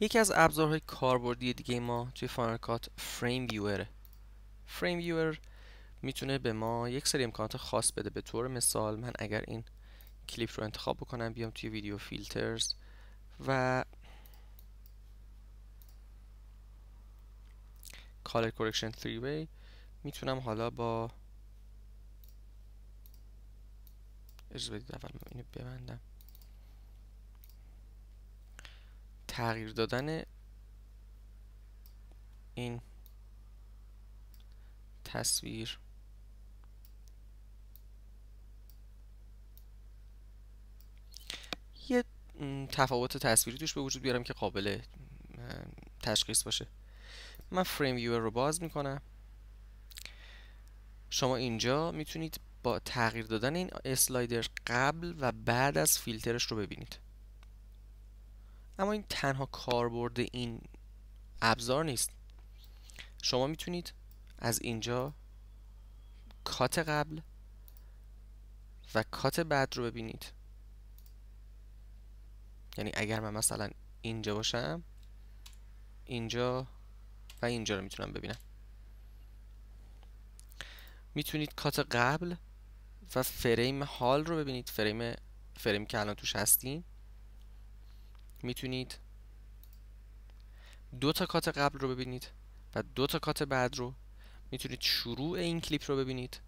یکی از ابزارهای کاربردی دیگه ما توی فاینال کات فریم ویور فریم ویور میتونه به ما یک سری امکانات خاص بده به طور مثال من اگر این کلیپ رو انتخاب بکنم بیام توی ویدیو فیلترز و کالر کورکشن 3 وی میتونم حالا با اجازه بدید اول اینو ببندم تغییر دادن این تصویر یه تفاوت تصویری توش به وجود بیارم که قابل تشخیص باشه من فریم ویور رو باز میکنم شما اینجا میتونید با تغییر دادن این اسلایدر قبل و بعد از فیلترش رو ببینید اما این تنها کاربرد این ابزار نیست شما میتونید از اینجا کات قبل و کات بعد رو ببینید یعنی اگر من مثلا اینجا باشم اینجا و اینجا رو میتونم ببینم میتونید کات قبل و فریم حال رو ببینید فریم فریم که الان توش هستیم میتونید دو تا کات قبل رو ببینید و دو تا کات بعد رو میتونید شروع این کلیپ رو ببینید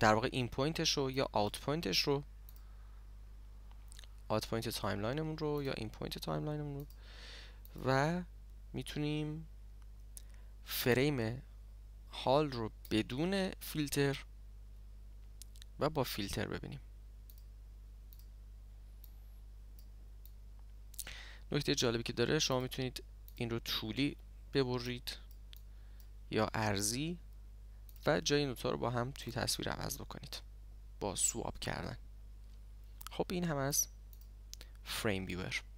در واقع این پوینتش رو یا آوت پوینتش رو آوت پوینت تایملاینمون رو یا این پوینت تایملاینمون رو و میتونیم فریم حال رو بدون فیلتر و با فیلتر ببینیم نکته جالبی که داره شما میتونید این رو طولی ببرید یا ارزی و جای این رو با هم توی تصویر عوض بکنید با سواب کردن خب این هم از فریم ویور